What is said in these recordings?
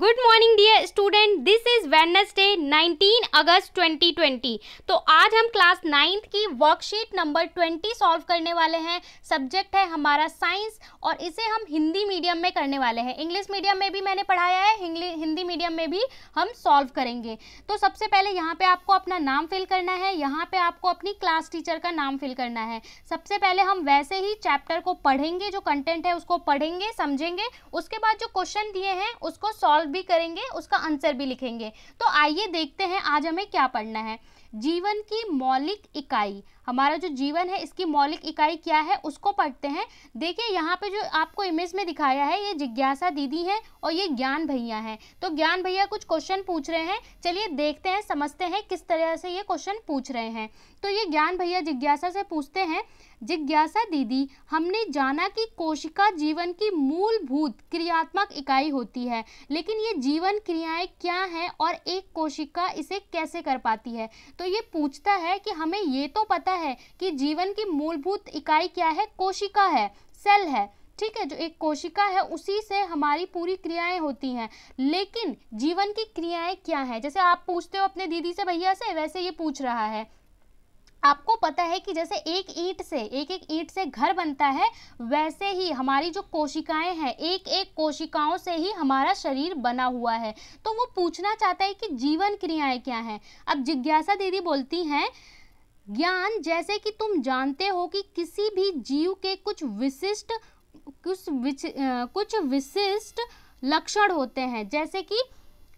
good morning student this is Wednesday 19 August 2020 तो आज हम क्लास नाइन्थ की वर्कशीट नंबर 20 सॉल्व करने वाले हैं सब्जेक्ट है हमारा साइंस और इसे हम हिंदी मीडियम में करने वाले हैं इंग्लिश मीडियम में भी मैंने पढ़ाया है हिंदी मीडियम में भी हम सॉल्व करेंगे तो सबसे पहले यहाँ पे आपको अपना नाम फिल करना है यहाँ पे आपको अपनी क्लास टीचर का नाम फिल करना है सबसे पहले हम वैसे ही चैप्टर को पढ़ेंगे जो कंटेंट है उसको पढ़ेंगे समझेंगे उसके बाद जो क्वेश्चन दिए हैं उसको सॉल्व भी करेंगे उसका उसका आंसर भी लिखेंगे तो आइए देखते हैं आज हमें क्या पढ़ना है जीवन की मौलिक इकाई हमारा जो जीवन है इसकी मौलिक इकाई क्या है उसको पढ़ते हैं देखिए यहाँ पे जो आपको इमेज में दिखाया है ये जिज्ञासा दीदी है और ये ज्ञान भैया हैं तो ज्ञान भैया कुछ क्वेश्चन पूछ रहे हैं चलिए देखते हैं समझते हैं किस तरह से ये क्वेश्चन पूछ रहे हैं तो ये ज्ञान भैया जिज्ञासा से पूछते हैं जिज्ञासा दीदी हमने जाना कि कोशिका जीवन की मूलभूत क्रियात्मक इकाई होती है लेकिन ये जीवन क्रियाएं क्या हैं और एक कोशिका इसे कैसे कर पाती है तो ये पूछता है कि हमें ये तो पता है कि जीवन की मूलभूत इकाई क्या है कोशिका है सेल है ठीक है जो एक कोशिका है उसी से हमारी पूरी क्रियाएं होती हैं लेकिन जीवन की क्रियाएं क्या हैं जैसे आप पूछते हो अपने दीदी से भैया से वैसे ये पूछ रहा है आपको पता है कि जैसे एक ईंट से एक एक ईंट से घर बनता है वैसे ही हमारी जो कोशिकाएं हैं एक एक कोशिकाओं से ही हमारा शरीर बना हुआ है तो वो पूछना चाहता है कि जीवन क्रियाएं क्या हैं अब जिज्ञासा दीदी बोलती हैं ज्ञान जैसे कि तुम जानते हो कि किसी भी जीव के कुछ विशिष्ट कुछ विच, कुछ विशिष्ट लक्षण होते हैं जैसे कि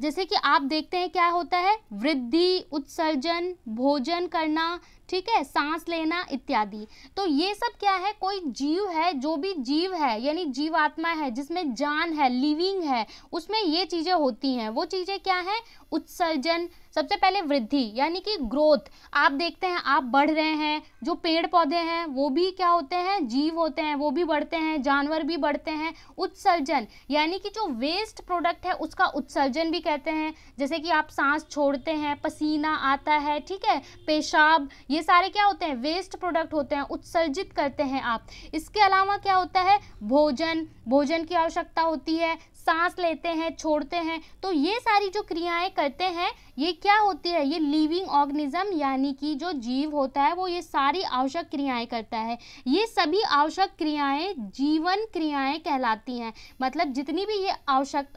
जैसे कि आप देखते हैं क्या होता है वृद्धि उत्सर्जन भोजन करना ठीक है सांस लेना इत्यादि तो ये सब क्या है कोई जीव है जो भी जीव है यानी जीवात्मा है जिसमें जान है लिविंग है उसमें ये चीज़ें होती हैं वो चीज़ें क्या है उत्सर्जन सबसे पहले वृद्धि यानी कि ग्रोथ आप देखते हैं आप बढ़ रहे हैं जो पेड़ पौधे हैं वो भी क्या होते हैं जीव होते हैं वो भी बढ़ते हैं जानवर भी बढ़ते हैं उत्सर्जन यानी कि जो वेस्ट प्रोडक्ट है उसका उत्सर्जन भी कहते हैं जैसे कि आप सांस छोड़ते हैं पसीना आता है ठीक है पेशाब ये सारे क्या होते हैं वेस्ट प्रोडक्ट होते हैं उत्सर्जित करते हैं आप इसके अलावा क्या होता है भोजन भोजन की आवश्यकता होती है सांस लेते हैं छोड़ते हैं तो ये सारी जो क्रियाएं करते हैं ये क्या होती है ये लिविंग ऑर्गेनिज्म यानी कि जो जीव होता है वो ये सारी आवश्यक क्रियाएं करता है ये सभी आवश्यक क्रियाएं जीवन क्रियाएं कहलाती हैं मतलब जितनी भी ये आवश्यक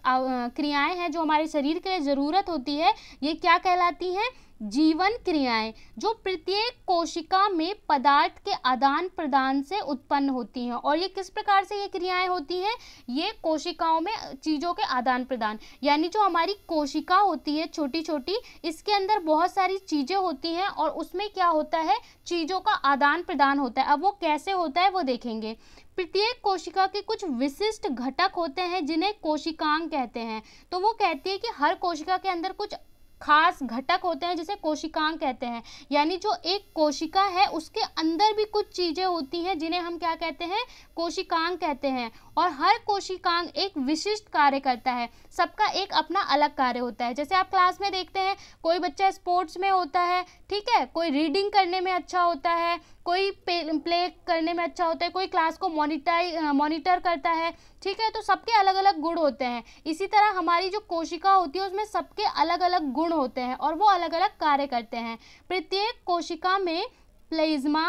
क्रियाएं हैं जो हमारे शरीर के लिए ज़रूरत होती है ये क्या कहलाती हैं जीवन क्रियाएं जो प्रत्येक कोशिका में पदार्थ के आदान प्रदान से उत्पन्न होती हैं और ये किस प्रकार से ये क्रियाएं होती हैं ये कोशिकाओं में चीज़ों के आदान प्रदान यानी जो हमारी कोशिका होती है छोटी छोटी इसके अंदर बहुत सारी चीज़ें होती हैं और उसमें क्या होता है चीज़ों का आदान प्रदान होता है अब वो कैसे होता है वो देखेंगे प्रत्येक कोशिका के कुछ विशिष्ट घटक होते हैं जिन्हें कोशिकांग कहते हैं तो वो कहती है कि हर कोशिका के अंदर कुछ खास घटक होते हैं जिसे कोशिकांग कहते हैं यानी जो एक कोशिका है उसके अंदर भी कुछ चीज़ें होती हैं जिन्हें हम क्या कहते हैं कोशिकांग कहते हैं और हर कोशिकांग एक विशिष्ट कार्य करता है सबका एक अपना अलग कार्य होता है जैसे आप क्लास में देखते हैं कोई बच्चा स्पोर्ट्स में होता है ठीक है कोई रीडिंग करने में अच्छा होता है कोई प्ले करने में अच्छा होता है कोई क्लास को मोनिटाइ मोनिटर करता है ठीक है तो सबके अलग अलग गुण होते हैं इसी तरह हमारी जो कोशिका होती है उसमें सबके अलग अलग गुण होते हैं और वो अलग अलग कार्य करते हैं प्रत्येक कोशिका में प्लेज्मा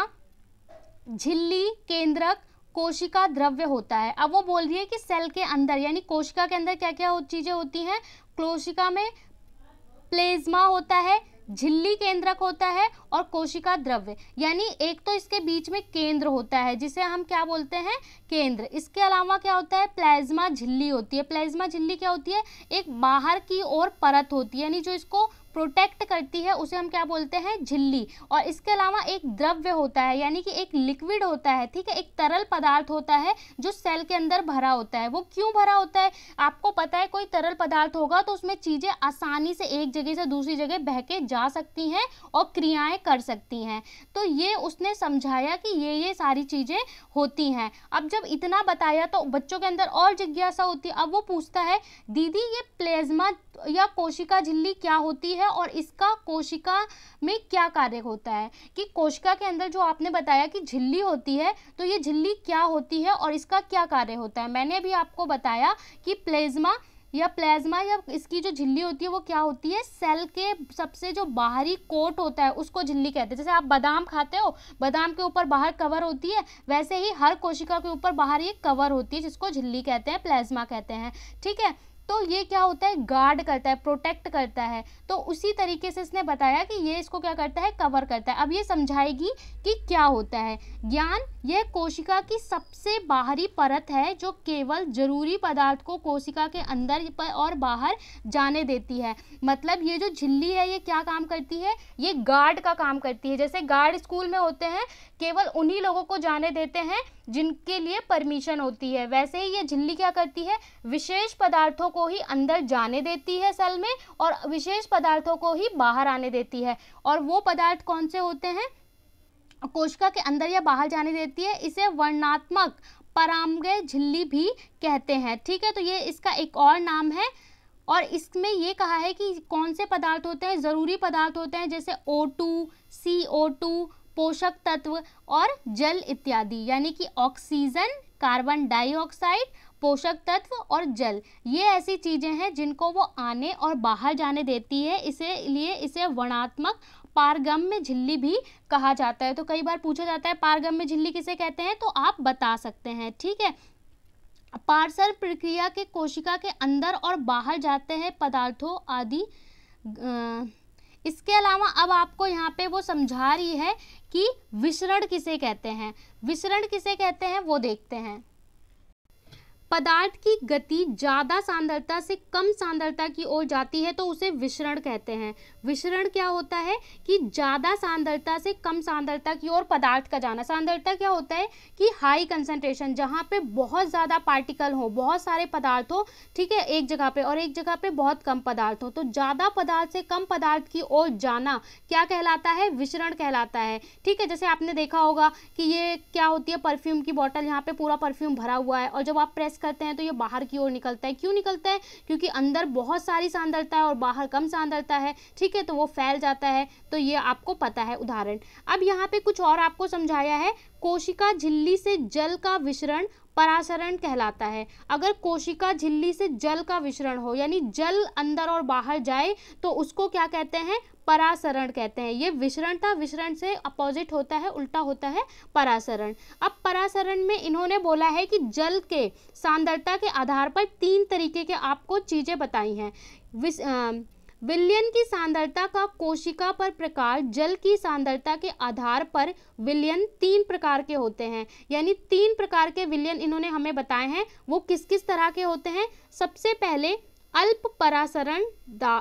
झिल्ली केंद्रक कोशिका द्रव्य होता है अब वो बोल रही है कि सेल के अंदर यानी कोशिका के अंदर क्या क्या चीज़ें होती हैं कोशिका में प्लेज्मा होता है झिल्ली केंद्रक होता है और कोशिका द्रव्य यानी एक तो इसके बीच में केंद्र होता है जिसे हम क्या बोलते हैं केंद्र इसके अलावा क्या होता है प्लाज्मा झिल्ली होती है प्लाज्मा झिल्ली क्या होती है एक बाहर की ओर परत होती है यानी जो इसको प्रोटेक्ट करती है उसे हम क्या बोलते हैं झिल्ली और इसके अलावा एक द्रव्य होता है यानी कि एक लिक्विड होता है ठीक है एक तरल पदार्थ होता है जो सेल के अंदर भरा होता है वो क्यों भरा होता है आपको पता है कोई तरल पदार्थ होगा तो उसमें चीज़ें आसानी से एक जगह से दूसरी जगह बह के जा सकती हैं और क्रियाएं कर सकती हैं तो ये उसने समझाया कि ये ये सारी चीज़ें होती हैं अब जब इतना बताया तो बच्चों के अंदर और जिज्ञासा होती है अब वो पूछता है दीदी ये प्लेज्मा या कोशिका झिल्ली क्या होती है और इसका कोशिका में क्या कार्य होता है कि कोशिका के अंदर जो आपने बताया कि झिल्ली होती है तो ये झिल्ली क्या होती है और इसका क्या कार्य होता है मैंने भी आपको बताया कि प्लेज्मा या प्लाज्मा या इसकी जो झिल्ली होती है वो क्या होती है सेल के सबसे जो बाहरी कोट होता है उसको झिल्ली कहते हैं जैसे आप बादाम खाते हो बादाम के ऊपर बाहर कवर होती है वैसे ही हर कोशिका के ऊपर बाहर ये कवर होती है जिसको झिल्ली कहते हैं प्लाज्मा कहते हैं ठीक है तो ये क्या होता है गार्ड करता है प्रोटेक्ट करता है तो उसी तरीके से इसने बताया कि ये इसको क्या करता है कवर करता है अब ये समझाएगी कि क्या होता है ज्ञान यह कोशिका की सबसे बाहरी परत है जो केवल जरूरी पदार्थ को कोशिका के अंदर और बाहर जाने देती है मतलब ये जो झिल्ली है ये क्या काम करती है ये गार्ड का काम करती है जैसे गार्ड स्कूल में होते हैं केवल उन्हीं लोगों को जाने देते हैं जिनके लिए परमिशन होती है वैसे ही ये झिल्ली क्या करती है विशेष पदार्थों को ही अंदर जाने देती है सेल में और विशेष पदार्थों को ही बाहर आने देती है और वो पदार्थ कौन से होते हैं कोशिका के अंदर या बाहर जाने देती है इसे वर्णात्मक परामगय झिल्ली भी कहते हैं ठीक है तो ये इसका एक और नाम है और इसमें ये कहा है कि कौन से पदार्थ होते हैं ज़रूरी पदार्थ होते हैं जैसे O2, CO2, पोषक तत्व और जल इत्यादि यानी कि ऑक्सीजन कार्बन डाइऑक्साइड पोषक तत्व और जल ये ऐसी चीज़ें हैं जिनको वो आने और बाहर जाने देती है इसे लिए इसे वर्णात्मक पारगम्य झिल्ली भी कहा जाता है तो कई बार पूछा जाता है पारगम्य झिल्ली किसे कहते हैं तो आप बता सकते हैं ठीक है पार्सल प्रक्रिया के कोशिका के अंदर और बाहर जाते हैं पदार्थों आदि इसके अलावा अब आपको यहाँ पे वो समझा रही है कि विसरण किसे कहते हैं विसरण किसे कहते हैं वो देखते हैं पदार्थ की गति ज़्यादा सांद्रता से कम सांद्रता की ओर जाती है तो उसे विशरण कहते हैं विशरण क्या होता है कि ज़्यादा सांद्रता से कम सांद्रता की ओर पदार्थ का जाना सांद्रता क्या होता है कि हाई कंसंट्रेशन जहाँ पे बहुत ज़्यादा पार्टिकल हो बहुत सारे पदार्थ हो ठीक है एक जगह पे और एक जगह पे बहुत कम पदार्थ हो तो ज़्यादा पदार्थ से कम पदार्थ की ओर जाना क्या कहलाता है विसरण कहलाता है ठीक है जैसे आपने देखा होगा कि ये क्या होती है परफ्यूम की बॉटल यहाँ पे पूरा परफ्यूम भरा हुआ है और जब आप प्रेस करते हैं तो ये बाहर की ओर निकलता है क्यों निकलता है क्योंकि अंदर बहुत सारी सांद्रता है और बाहर कम सांद्रता है ठीक है तो वो फैल जाता है तो ये आपको पता है उदाहरण अब यहाँ पे कुछ और आपको समझाया है कोशिका झिल्ली से जल का विशरण पराशरण कहलाता है अगर कोशिका झिल्ली से जल का विशरण हो यानी जल अंदर और बाहर जाए तो उसको क्या कहते हैं परासरण कहते हैं ये विशरण था विशरण से अपोजिट होता है उल्टा होता है परासरण अब परासरण में इन्होंने बोला है कि जल के सांद्रता के आधार पर तीन तरीके के आपको चीज़ें बताई हैं विलयन की सांद्रता का कोशिका पर प्रकार जल की सांद्रता के आधार पर विलयन तीन प्रकार के होते हैं यानी तीन प्रकार के विलयन इन्होंने हमें बताए हैं वो किस किस तरह के होते हैं सबसे पहले अल्प परासरण दा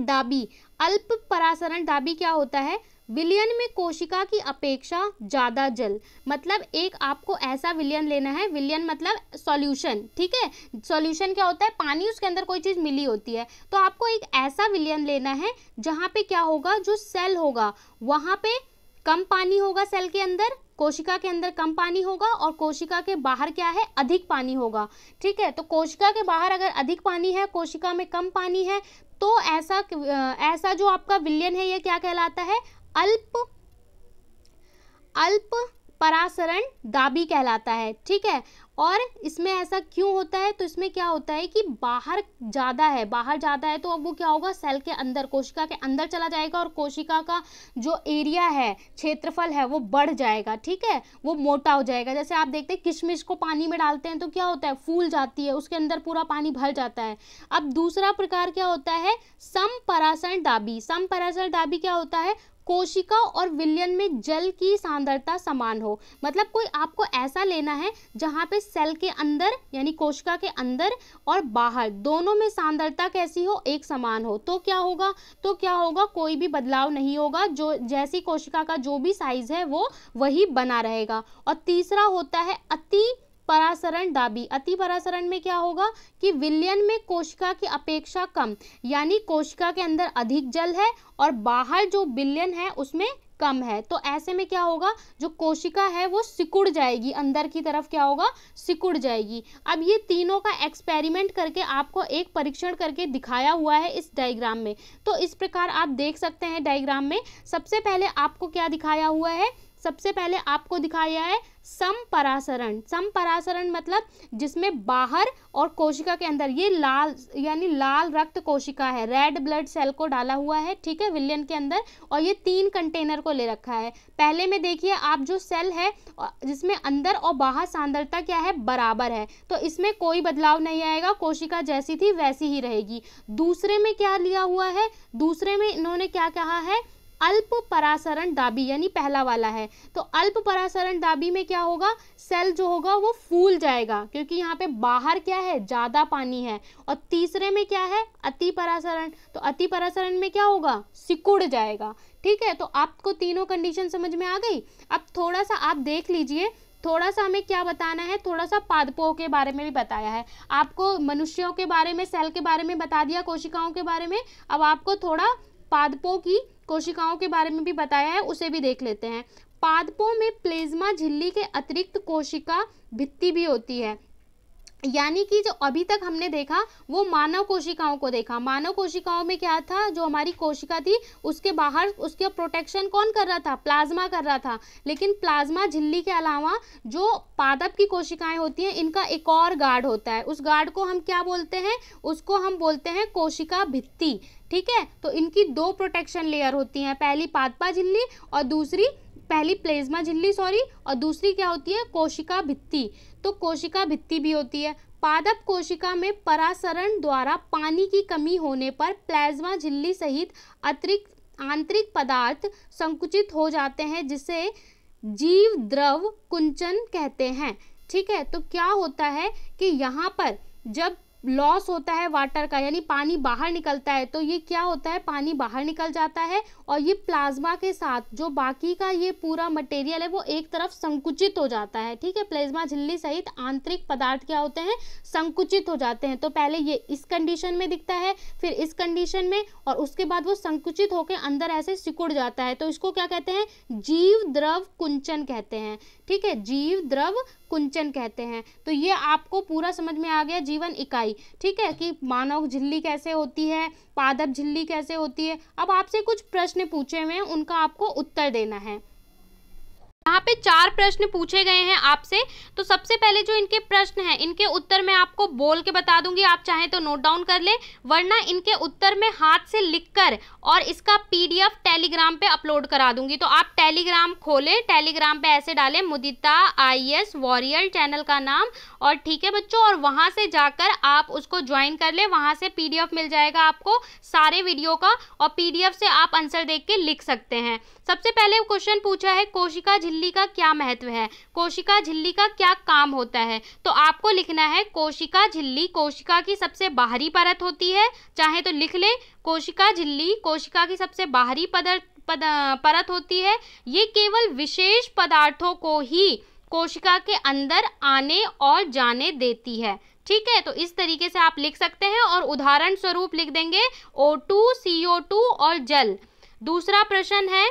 दाबी अल्प परासरण दाबी क्या होता है विलियन में कोशिका की अपेक्षा ज़्यादा जल मतलब एक आपको ऐसा विलियन लेना है विलियन मतलब सॉल्यूशन ठीक है सॉल्यूशन क्या होता है पानी उसके अंदर कोई चीज़ मिली होती है तो आपको एक ऐसा विलियन लेना है जहाँ पे क्या होगा जो सेल होगा वहाँ पे कम पानी होगा सेल के अंदर कोशिका के अंदर कम पानी होगा और कोशिका के बाहर क्या है अधिक पानी होगा ठीक है तो कोशिका के बाहर अगर अधिक पानी है कोशिका में कम पानी है तो ऐसा ऐसा जो आपका विलयन है ये क्या कहलाता है अल्प अल्प परासरण दाबी कहलाता है ठीक है और इसमें ऐसा क्यों होता है तो इसमें क्या होता है कि बाहर ज़्यादा है बाहर ज़्यादा है तो अब वो क्या होगा सेल के अंदर कोशिका के अंदर चला जाएगा और कोशिका का जो एरिया है क्षेत्रफल है वो बढ़ जाएगा ठीक है वो मोटा हो जाएगा जैसे आप देखते हैं किशमिश को पानी में डालते हैं तो क्या होता है फूल जाती है उसके अंदर पूरा पानी भर जाता है अब दूसरा प्रकार क्या होता है सम परासरण दाबी सम परासरण दाबी क्या होता है कोशिका और विलयन में जल की सांद्रता समान हो मतलब कोई आपको ऐसा लेना है जहाँ पे सेल के अंदर यानी कोशिका के अंदर और बाहर दोनों में सांद्रता कैसी हो एक समान हो तो क्या होगा तो क्या होगा कोई भी बदलाव नहीं होगा जो जैसी कोशिका का जो भी साइज है वो वही बना रहेगा और तीसरा होता है अति परासरण दाबी अति परासरण में क्या होगा कि विलयन में कोशिका की अपेक्षा कम यानी कोशिका के अंदर अधिक जल है और बाहर जो विलयन है उसमें कम है तो ऐसे में क्या होगा जो कोशिका है वो सिकुड़ जाएगी अंदर की तरफ क्या होगा सिकुड़ जाएगी अब ये तीनों का एक्सपेरिमेंट करके आपको एक परीक्षण करके दिखाया हुआ है इस डायग्राम में तो इस प्रकार आप देख सकते हैं डायग्राम में सबसे पहले आपको क्या दिखाया हुआ है सबसे पहले आपको दिखाया है समपरासरण समपरासरण मतलब जिसमें बाहर और कोशिका के अंदर ये लाल यानी लाल रक्त कोशिका है रेड ब्लड सेल को डाला हुआ है ठीक है विलियन के अंदर और ये तीन कंटेनर को ले रखा है पहले में देखिए आप जो सेल है जिसमें अंदर और बाहर सांद्रता क्या है बराबर है तो इसमें कोई बदलाव नहीं आएगा कोशिका जैसी थी वैसी ही रहेगी दूसरे में क्या लिया हुआ है दूसरे में इन्होंने क्या कहा है अल्प परासरण दाबी यानी पहला वाला है तो अल्प परासरण दाबी में क्या होगा सेल जो होगा वो फूल जाएगा क्योंकि यहाँ पे बाहर क्या है ज़्यादा पानी है और तीसरे में क्या है अति परासरण तो अति परासरण में क्या होगा सिकुड़ जाएगा ठीक है तो आपको तीनों कंडीशन समझ में आ गई अब थोड़ा सा आप देख लीजिए थोड़ा सा हमें क्या बताना है थोड़ा सा पादपों के बारे में भी बताया है आपको मनुष्यों के बारे में सेल के बारे में बता दिया कोशिकाओं के बारे में अब आपको थोड़ा पादपों की कोशिकाओं के बारे में भी बताया है उसे भी देख लेते हैं पादपों में प्लेज्मा झिल्ली के अतिरिक्त कोशिका भित्ति भी होती है यानी कि जो अभी तक हमने देखा वो मानव कोशिकाओं को देखा मानव कोशिकाओं में क्या था जो हमारी कोशिका थी उसके बाहर उसके प्रोटेक्शन कौन कर रहा था प्लाज्मा कर रहा था लेकिन प्लाज्मा झिल्ली के अलावा जो पादप की कोशिकाएं होती हैं इनका एक और गार्ड होता है उस गार्ड को हम क्या बोलते हैं उसको हम बोलते हैं कोशिका भित्ती ठीक है तो इनकी दो प्रोटेक्शन लेयर होती हैं पहली पादपा झिल्ली और दूसरी पहली प्लेज्मा झिल्ली सॉरी और दूसरी क्या होती है कोशिका भित्ति तो कोशिका भित्ति भी होती है पादप कोशिका में परासरण द्वारा पानी की कमी होने पर प्लेज्मा झिल्ली सहित अतिरिक्त आंतरिक पदार्थ संकुचित हो जाते हैं जिसे जीव द्रव कुंचन कहते हैं ठीक है तो क्या होता है कि यहाँ पर जब लॉस होता है वाटर का यानी पानी बाहर निकलता है तो ये क्या होता है पानी बाहर निकल जाता है और ये प्लाज्मा के साथ जो बाकी का ये पूरा मटेरियल है वो एक तरफ संकुचित हो जाता है ठीक है प्लेज्मा झिल्ली सहित आंतरिक पदार्थ क्या होते हैं संकुचित हो जाते हैं तो पहले ये इस कंडीशन में दिखता है फिर इस कंडीशन में और उसके बाद वो संकुचित होकर अंदर ऐसे सिकुड़ जाता है तो इसको क्या कहते हैं जीव द्रव कुंचन कहते हैं ठीक है जीव द्रव कुंचन कहते हैं तो ये आपको पूरा समझ में आ गया जीवन इकाई ठीक है कि मानव झिल्ली कैसे होती है पादप झिल्ली कैसे होती है अब आपसे कुछ प्रश्न पूछे हुए हैं उनका आपको उत्तर देना है यहाँ पे चार प्रश्न पूछे गए हैं आपसे तो सबसे पहले जो इनके प्रश्न हैं इनके उत्तर मैं आपको बोल के बता दूंगी आप चाहें तो नोट डाउन कर ले वरना इनके उत्तर में हाथ से लिखकर और इसका पीडीएफ टेलीग्राम पे अपलोड करा दूंगी तो आप टेलीग्राम खोलें टेलीग्राम पे ऐसे डालें Mudita I S warrior channel का नाम और ठीक है बच्चों और वहाँ से जाकर आप उसको ज्वाइन कर लें वहाँ से पी मिल जाएगा आपको सारे वीडियो का और पी से आप आंसर देख के लिख सकते हैं सबसे पहले क्वेश्चन पूछा है कोशिका झिल्ली का क्या महत्व है कोशिका झिल्ली का क्या काम होता है तो आपको लिखना है कोशिका झिल्ली कोशिका की सबसे बाहरी परत होती है चाहे तो लिख ले कोशिका झिल्ली कोशिका की सबसे बाहरी पदार्थ पद, परत होती है ये केवल विशेष पदार्थों को ही कोशिका के अंदर आने और जाने देती है ठीक है तो इस तरीके से आप लिख सकते हैं और उदाहरण स्वरूप लिख देंगे O2, CO2 और जल दूसरा प्रश्न है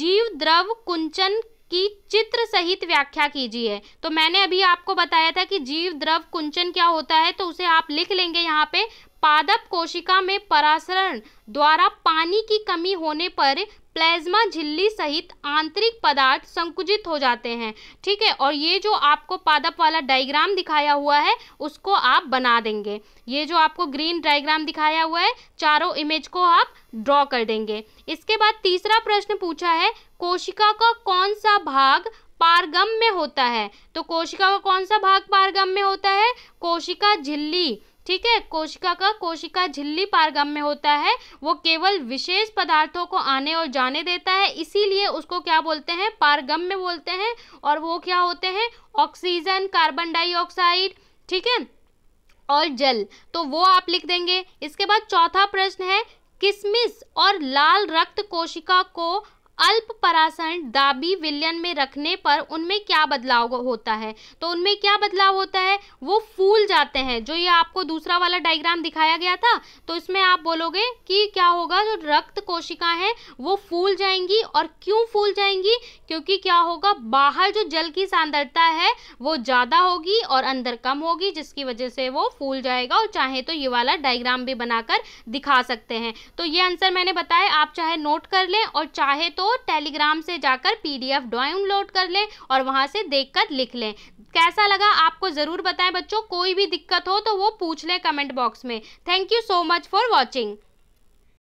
जीव द्रव कुंचन की चित्र सहित व्याख्या कीजिए तो मैंने अभी आपको बताया था कि जीव द्रव कुंचन क्या होता है तो उसे आप लिख लेंगे यहाँ पे पादप कोशिका में परासरण द्वारा पानी की कमी होने पर प्लेज्मा झिल्ली सहित आंतरिक पदार्थ संकुचित हो जाते हैं ठीक है और ये जो आपको पादप वाला डायग्राम दिखाया हुआ है उसको आप बना देंगे ये जो आपको ग्रीन डायग्राम दिखाया हुआ है चारों इमेज को आप ड्रॉ कर देंगे इसके बाद तीसरा प्रश्न पूछा है कोशिका का कौन सा भाग पारगम में होता है तो कोशिका का कौन सा भाग पारगम में होता है कोशिका झिल्ली ठीक है कोशिका का कोशिका झिल्ली पारगम में होता है वो केवल विशेष पदार्थों को आने और जाने देता है इसीलिए उसको क्या बोलते हैं पारगम में बोलते हैं और वो क्या होते हैं ऑक्सीजन कार्बन डाइऑक्साइड ठीक है और जल तो वो आप लिख देंगे इसके बाद चौथा प्रश्न है किसमिस और लाल रक्त कोशिका को अल्प परासन दाबी विलयन में रखने पर उनमें क्या बदलाव होता है तो उनमें क्या बदलाव होता है वो फूल जाते हैं जो ये आपको दूसरा वाला डायग्राम दिखाया गया था तो इसमें आप बोलोगे कि क्या होगा जो रक्त कोशिका है वो फूल जाएंगी और क्यों फूल जाएंगी क्योंकि क्या होगा बाहर जो जल की सांद्रता है वो ज़्यादा होगी और अंदर कम होगी जिसकी वजह से वो फूल जाएगा और चाहे तो ये वाला डायग्राम भी बनाकर दिखा सकते हैं तो ये आंसर मैंने बताया आप चाहे नोट कर लें और चाहे तो टेलीग्राम तो से जाकर पीडीएफ डाउनलोड कर लें और वहां से देखकर लिख लें कैसा लगा आपको ज़रूर बताएं बच्चों कोई भी दिक्कत हो तो वो पूछ लें कमेंट बॉक्स में thank you so much for watching